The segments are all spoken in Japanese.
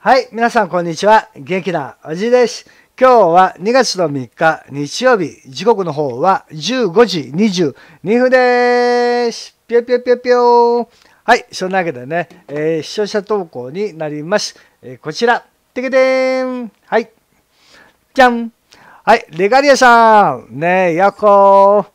はい、皆さんこんにちは。元気なおじいです。今日は2月の3日日曜日、時刻の方は15時22分です。ぴょぴょぴょぴょはい、そんなわけでね、えー、視聴者投稿になります。えー、こちら、てけてーん。はい。じゃん。はい、レガリアさん。ねえ、やっこー。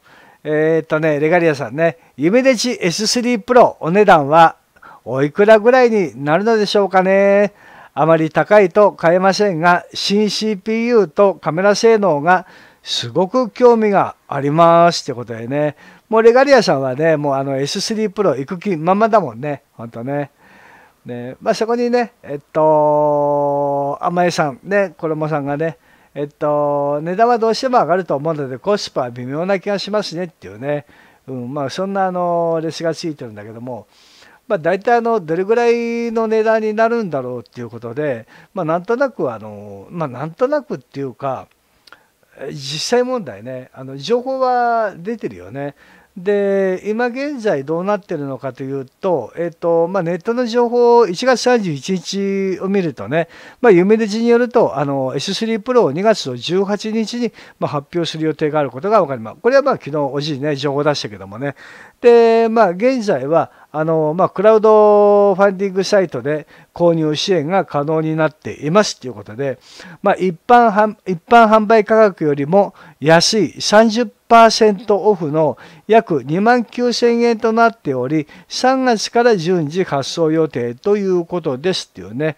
えー、っとね、レガリアさんね、夢でち S3 Pro お値段はおいくらぐらいになるのでしょうかね。あまり高いと買えませんが、新 CPU とカメラ性能がすごく興味がありますってことでね。もうレガリアさんはね、もうあの S3 Pro 行く気まんまだもんね。ほんとね。ねまあ、そこにね、えっと、甘江さん、ね、衣さんがね、えっと、値段はどうしても上がると思うので、コスパは微妙な気がしますねっていうね。うん、まあそんなあのレシがついてるんだけども、まあ、大体あのどれぐらいの値段になるんだろうっていうことで、まあ、なんとなくあの、まあ、なんとなくっていうか実際問題ねあの情報は出てるよね。で今現在どうなってるのかというと、えーとまあ、ネットの情報1月31日を見るとね、まあ、夢出によるとあの S3 プロを2月の18日に、まあ、発表する予定があることが分かります。これはまあ昨日おじいね情報出したけどもね、で、まあ、現在は、あの、まあ、クラウドファンディングサイトで購入支援が可能になっていますということで、まあ、一般一般販売価格よりも安い30%オフの約2万9000円となっており、3月から順次発送予定ということですっていうね、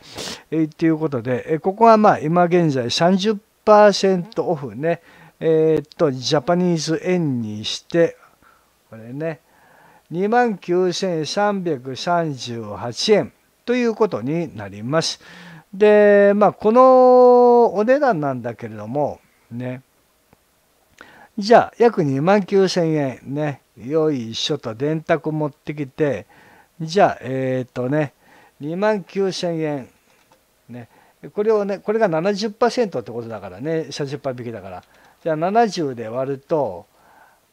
えということで、えここはまあ、今現在30%オフね、えー、っと、ジャパニーズ円にして、これね、2万9338円ということになります。で、まあ、このお値段なんだけれども、ね、じゃあ、約2万9000円ね、よいしょと電卓持ってきて、じゃあ、えっ、ー、とね、2万9000円、ね、これをね、これが70%ってことだからね、70%引きだから。じゃあ、70で割ると、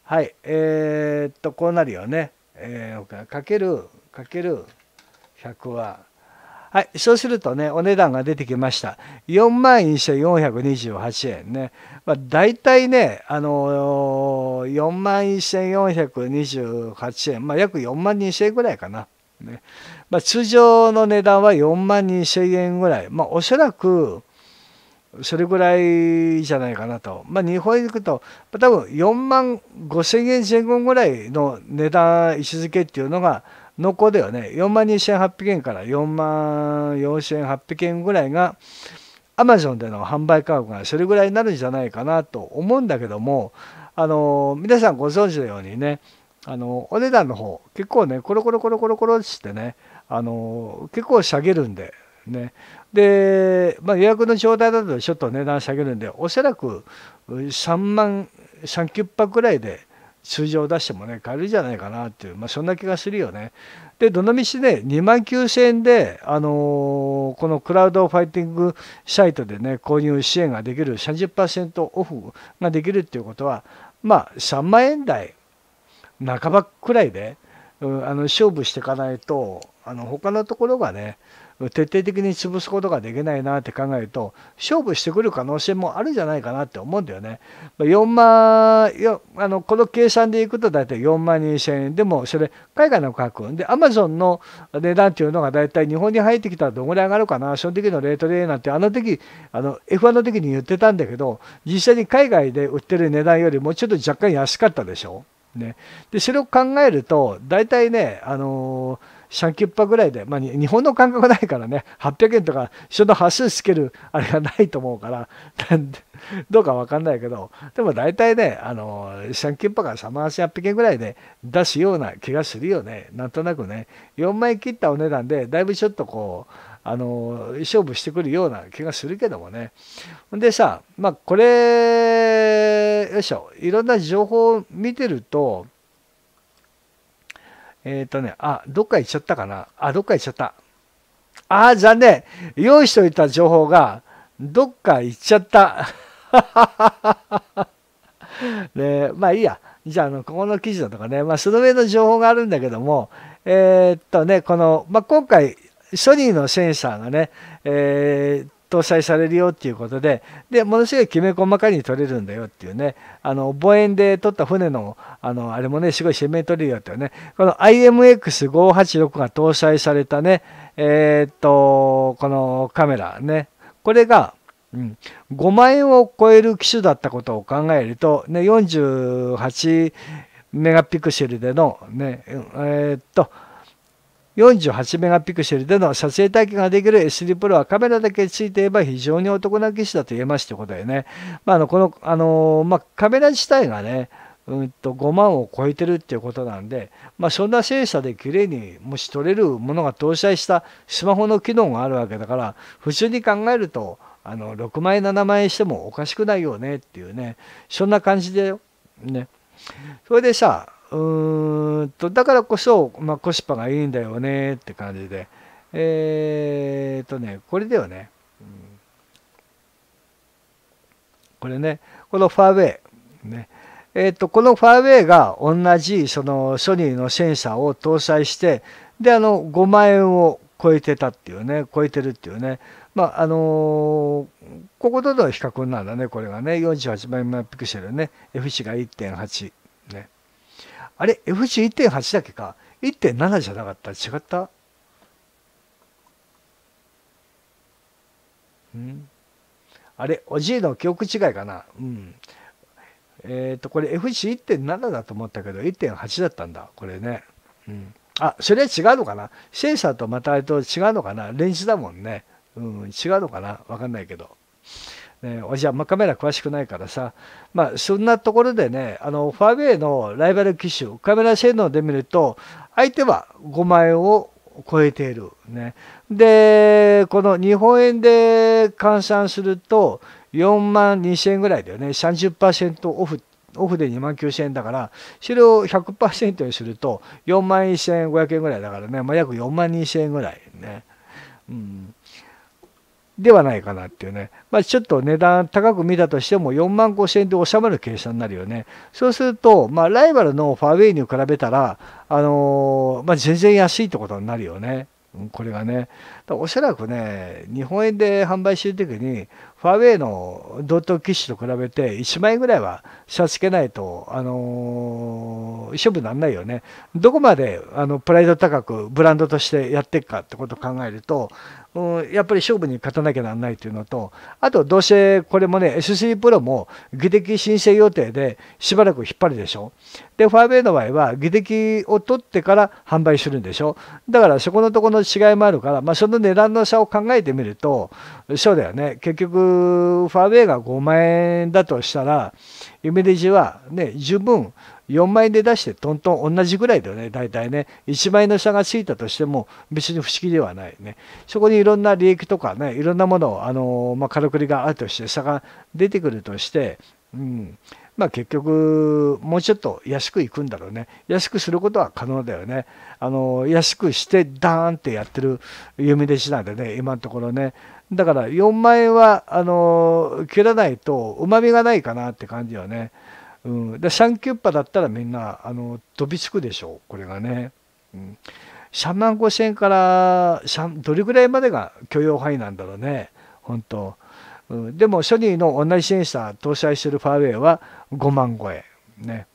はい、えっ、と、こうなるよね。えー、かけるかける100ははいそうするとねお値段が出てきました4万1428円ね、まあ、大体ねあのー、4万1428円まあ約4万2000円ぐらいかなねまあ、通常の値段は4万2000円ぐらいまあおそらくそれぐらいじゃないかなと。まあ、日本に行くと、多分4万5000円前後ぐらいの値段、位置づけっていうのが、濃厚だよね。4万2800円から4万4800円ぐらいが、アマゾンでの販売価格がそれぐらいになるんじゃないかなと思うんだけども、あの、皆さんご存知のようにね、あの、お値段の方、結構ね、コロコロコロコロコロってね、あの、結構下げるんで、ね、で、まあ、予約の状態だとちょっと値段下げるんでおそらく3万3キュッパくらいで通常出してもね買えるじゃないかなっていう、まあ、そんな気がするよね。でどのみちね2万9,000円で、あのー、このクラウドファイティングサイトでね購入支援ができる30%オフができるっていうことはまあ3万円台半ばくらいで、うん、あの勝負していかないとあの他のところがね徹底的に潰すことができないなって考えると勝負してくる可能性もあるんじゃないかなって思うんだよね。4万あのこの計算でいくと大体4万2000円でもそれ海外の価格でアマゾンの値段っていうのが大体日本に入ってきたらどんぐらい上がるかなその時のレートでなんてあの時あの F1 の時に言ってたんだけど実際に海外で売ってる値段よりもちょっと若干安かったでしょ。ね、でそれを考えると大体ね、あのーシャキュッパぐらいで、まあ、日本の感覚ないからね、800円とか、一緒の端つけるあれがないと思うから、どうかわかんないけど、でも大体ね、あの、シャンキュッパがー万800円ぐらいで出すような気がするよね。なんとなくね、4枚切ったお値段で、だいぶちょっとこう、あの勝負してくるような気がするけどもね。でさ、まあ、これ、よいしょ、いろんな情報を見てると、えっ、ー、とね、あ、どっか行っちゃったかな。あ、どっか行っちゃった。あー、残念。用意しておいた情報が、どっか行っちゃった。で、まあいいや。じゃあ、あの、ここの記事だとかね、まあ、その上の情報があるんだけども、えー、っとね、この、まあ、今回、ソニーのセンサーがね、えー、搭載されるよっていうことででものすごいきめ細かに取れるんだよっていうねあの望遠で撮った船のあのあれもねすごい鮮明と撮れるよっていうねこの IMX586 が搭載されたねえー、っとこのカメラねこれがうん、5万円を超える機種だったことを考えると、ね、48メガピクセルでのね、えー、っと、48メガピクセルでの撮影体験ができる SD r o はカメラだけついていれば非常にお得な機種だと言えますってことだよね。まあ、あのこの、あのまあ、カメラ自体がね、うんと5万を超えてるっていうことなんで、まあ、そんな精査で綺麗にもし撮れるものが搭載したスマホの機能があるわけだから普通に考えるとあの6万円7万円してもおかしくないよねっていうねそんな感じだよ。ね、それでさうーんとだからこそ、まあ、コスパがいいんだよねって感じでえー、とねこれではね、うん、これねこのファーウェイねえー、っとこのファーウェイが同じそのソニーのセンサーを搭載してであの5万円を超えてたっていうね超えてるっていうねまああのー、こことの比較なんだねこれがね48万ピクセルね F 値が1.8ね。あれ、FC1.8 だっけか ?1.7 じゃなかった違ったんあれ、おじいの記憶違いかなうん。えっ、ー、と、これ FC1.7 だと思ったけど、1.8だったんだ。これね。うん。あ、それは違うのかなセンサーとまたあれと違うのかなレンジだもんね。うん、違うのかなわかんないけど。ね、おじは、あ、カメラ詳しくないからさ、まあ、そんなところでね、あの、ファーウェイのライバル機種、カメラ性能で見ると、相手は5万円を超えている。ね。で、この日本円で換算すると、4万2000円ぐらいだよね。30%オフ。オフで2万9000円だから、それを100%にすると、4万1500円ぐらいだからね、まあ、約4万2000円ぐらいね。うん。ではないかなっていうね、まあ、ちょっと値段高く見たとしても4万5000円で収まる計算になるよね。そうすると、まあ、ライバルのファーウェイに比べたら、あのー、まあ、全然安いってことになるよね。これがね。おそらくね、日本円で販売してる時に、ファーウェイの同等機種と比べて1万円ぐらいは差し付けないと、あのー、処分なんないよね。どこまであのプライド高くブランドとしてやっていくかってことを考えると、うん、やっぱり勝負に勝たなきゃなんないというのと、あとどうせこれもね、S3 プロも技的申請予定でしばらく引っ張るでしょ。で、ファーウェイの場合は技的を取ってから販売するんでしょ。だからそこのところの違いもあるから、まあ、その値段の差を考えてみると、そうだよね。結局、ファーウェイが5万円だとしたら、夢レジはね、十分4万円で出してトントン同じぐらいだよね大体ね1万円の差がついたとしても別に不思議ではないねそこにいろんな利益とかねいろんなものをあの、まあ、からくりがあるとして差が出てくるとして、うん、まあ、結局もうちょっと安くいくんだろうね安くすることは可能だよねあの安くしてダーンってやってる弓弟子なんでね今のところねだから4万円はあの切らないとうまみがないかなって感じよね。うん、でシャンキュッパだったらみんなあの飛びつくでしょうこれがね、うん、シャンマン5000円からシャンどれぐらいまでが許容範囲なんだろうね本当、うん、でもソニーの同じセンサー搭載してるファーウェイは5万超えね、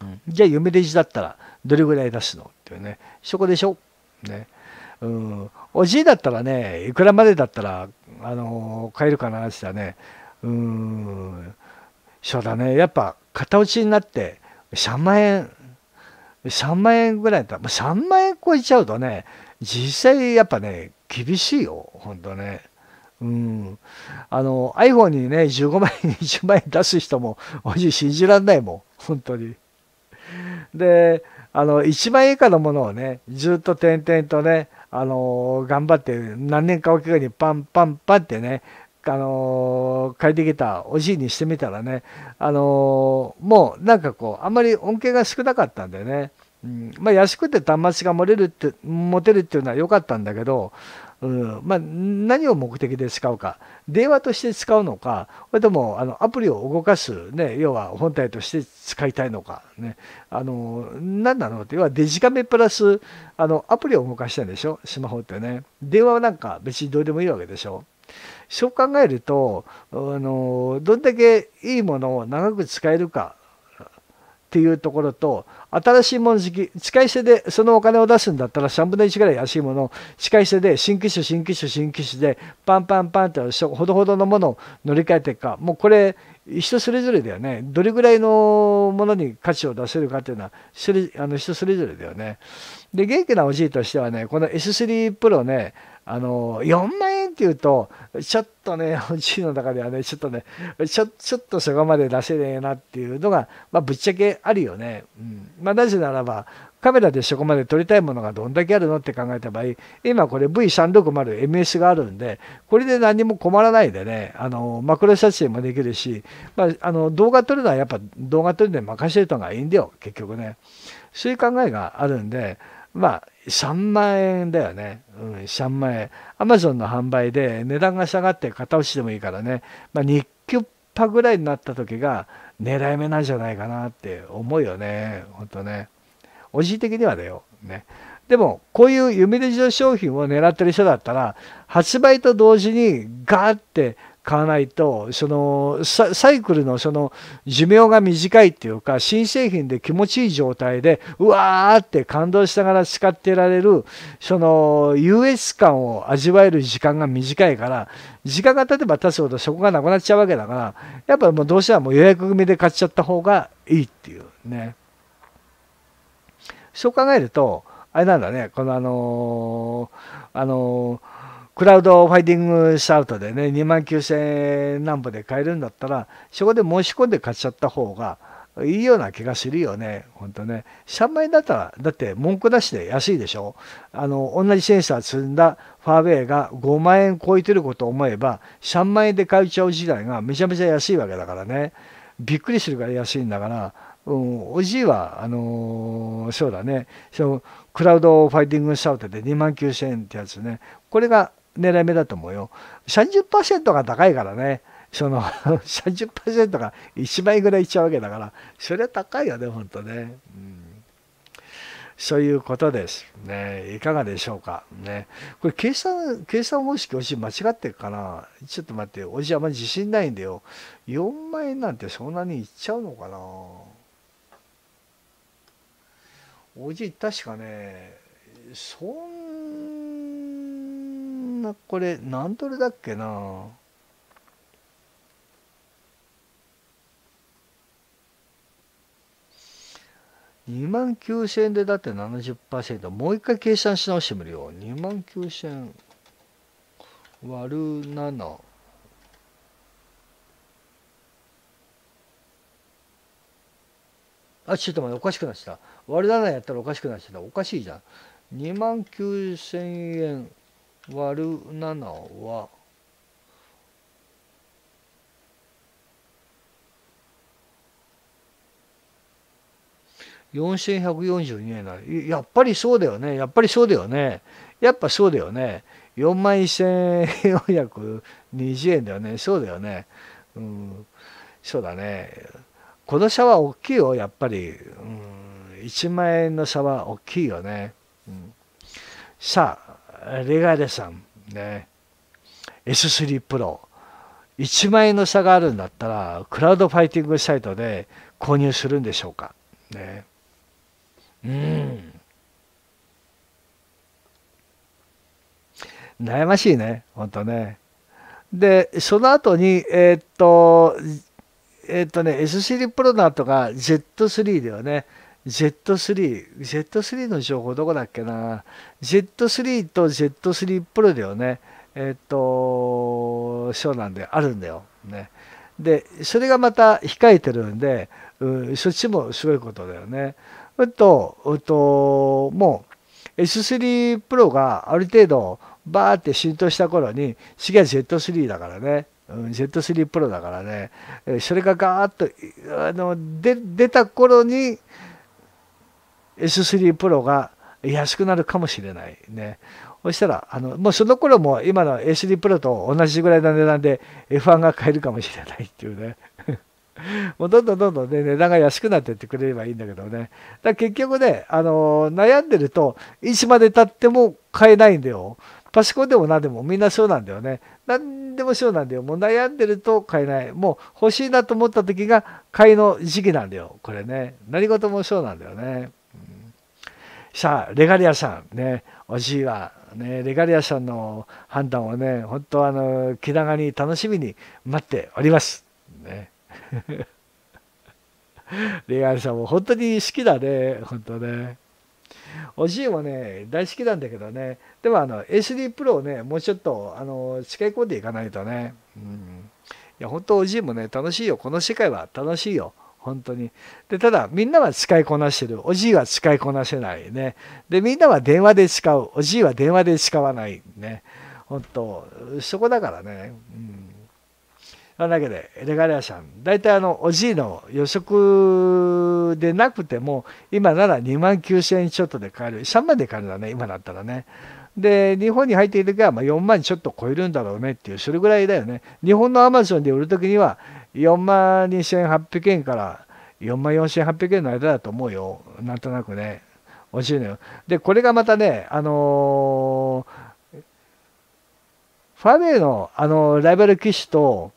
うん、じゃあ夢レジだったらどれぐらい出すのっていうねそこでしょねうん、おじいだったらねいくらまでだったら、あの買えるかなって言ったらねうんそうだね。やっぱ、片落ちになって、3万円、3万円ぐらいだったら、3万円超えちゃうとね、実際やっぱね、厳しいよ、ほんとね。うん。あの、iPhone にね、15万円、20 万円出す人も、マジ信じらんないもん、本当に。で、あの、1万円以下のものをね、ずっと点々とね、あの、頑張って、何年かおきかにパンパンパンってね、あの借りてきたおじいにしてみたらね、あのもうなんかこうあんまり恩恵が少なかったんでね、うんまあ、安くて端末が持れるって持てるっていうのは良かったんだけど、うんまあ、何を目的で使うか電話として使うのかそれともあのアプリを動かす、ね、要は本体として使いたいのか、ね、あの何なのって要はデジカメプラスあのアプリを動かしたんでしょスマホってね電話はなんか別にどうでもいいわけでしょ。そう考えるとあのどんだけいいものを長く使えるかっていうところと新しいもの好き使い捨てでそのお金を出すんだったら3分の1ぐらい安いものを使い捨てで新機種新機種新機種でパンパンパンってほどほどのものを乗り換えていくかもうこれ人それぞれだよねどれぐらいのものに価値を出せるかっていうのはあの人それぞれだよねで元気なおじいとしてはねこの S3 プロねあの4万円っていうとちょっとね欲しいの中ではねちょっとねちょちょっとそこまで出せねえなっていうのが、まあ、ぶっちゃけあるよね。うんまあ、なぜならばカメラでそこまで撮りたいものがどんだけあるのって考えた場合今これ V360MS があるんでこれで何も困らないでねあのマクロ撮影もできるし、まあ、あの動画撮るのはやっぱ動画撮るのに任せるのがいいんだよ結局ね。そういう考えがあるんでまあ、3万円だよね。うん、3万円。アマゾンの販売で値段が下がって片落ちでもいいからね、まあ、2キュッパぐらいになった時が狙い目なんじゃないかなって思うよね。ほんとね。おじい的にはだよ。ね。でも、こういう夢レ状商品を狙ってる人だったら、発売と同時にガーって買わないとそのサイクルのその寿命が短いっていうか新製品で気持ちいい状態でうわーって感動しながら使ってられるその優越感を味わえる時間が短いから時間が経てば経つほどそこがなくなっちゃうわけだからやっぱもうどうしてもう予約組で買っちゃった方がいいっていうねそう考えるとあれなんだねこのあのー、あのークラウドファイティングシャウトでね、2万9000円何歩で買えるんだったら、そこで申し込んで買っちゃった方がいいような気がするよね。ほんとね。3万円だったら、だって文句なしで安いでしょ。あの、同じセンサー積んだファーウェイが5万円超えてることを思えば、3万円で買えちゃう時代がめちゃめちゃ安いわけだからね。びっくりするから安いんだから、うん、おじいは、あのー、そうだね、そのクラウドファイティングシャウトで2万9000円ってやつね、これが狙い目だと思うよ。30%が高いからね。その30% が1枚ぐらいいっちゃうわけだから、それは高いよね、ほんとね。うんそういうことです。ね、いかがでしょうか。ね、これ計算、計算方式、おし間違ってるかなちょっと待って、おじあんまり自信ないんだよ。4万円なんてそんなにいっちゃうのかなおじ、確かね、そんなこれ何ドルだっけな2万9000円でだって70%もう一回計算し直してみるよ2万9000円割る7あちょっと待っておかしくなってた割る7やったらおかしくなってたおかしいじゃん2万9000円割る7は4142円だやっぱりそうだよねやっぱりそうだよねやっぱそうだよね4万1420円だよねそうだよねうんそうだねこの差は大きいよやっぱり、うん、1万円の差は大きいよね、うん、さあレガレさん、ね、S3 プロ1万円の差があるんだったらクラウドファイティングサイトで購入するんでしょうかねうん悩ましいね本当ねでその後にえー、っとえー、っとね S3 プロだとが Z3 ではね z 3、z 3の情報どこだっけな、z 3と Z3 Pro プロだよね、えっと、そうなんであるんだよ。ね。で、それがまた控えてるんで、うん、そっちもすごいことだよね。うっと、うっと、もう S3 プロがある程度バーって浸透した頃に、次は z 3だからね。うん、ジェップロだからね。それがガーッと、あの、出た頃に、S3 p r が安くなるかもしれないね。そしたら、あの、もうその頃も今の S3 プロと同じぐらいの値段で F1 が買えるかもしれないっていうね。もうどんどんどんどんね、値段が安くなってってくれればいいんだけどね。だ結局ね、あのー、悩んでると、いつまでたっても買えないんだよ。パソコンでも何でもみんなそうなんだよね。何でもそうなんだよ。もう悩んでると買えない。もう欲しいなと思った時が買いの時期なんだよ。これね。何事もそうなんだよね。さあレガリアさんねおじいは、ね、レガリアさんの判断をね本当あの気長に楽しみに待っております。ね レガリアさんも本当に好きだね本当ね。おじいもね大好きなんだけどねでもあの SD プロをねもうちょっとあの使い込んでいかないとね、うん、いや本当おじいもね楽しいよこの世界は楽しいよ本当に。で、ただ、みんなは使いこなしてる。おじいは使いこなせないね。で、みんなは電話で使う。おじいは電話で使わないね。本当、そこだからね。うんそなわけでレガリアさん、大体あのおじいの予測でなくても今なら2万9,000円ちょっとで買える3万で買えるんだね今だったらね。で日本に入っている時はまあ4万ちょっと超えるんだろうねっていうそれぐらいだよね日本のアマゾンで売るときには4万2800円から4万4800円の間だと思うよなんとなくねおじいのよでこれがまたねあのー、ファーウェイの、あのライバル機種と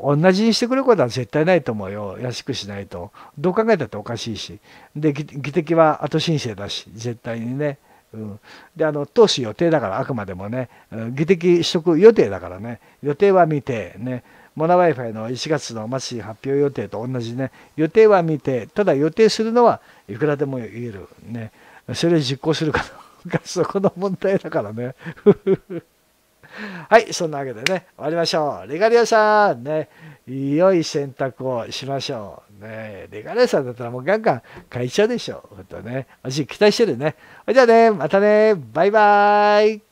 同じにしてくれることは絶対ないと思うよ安くしないとどう考えたっておかしいしで議的は後申請だし絶対にね、うん、であの投資予定だからあくまでもね議的取得予定だからね予定は見て、ねモナ Wi-Fi の1月の末発表予定と同じね予定は見て、ただ予定するのはいくらでも言えるねそれを実行するかどうかそこの問題だからね はい、そんなわけでね、終わりましょう。レガリアさん、ね、良い選択をしましょう。ね、レガリアさんだったらもうガンガン会うでしょ。ほんとね。私期待してるね。じゃあね、またね、バイバイ。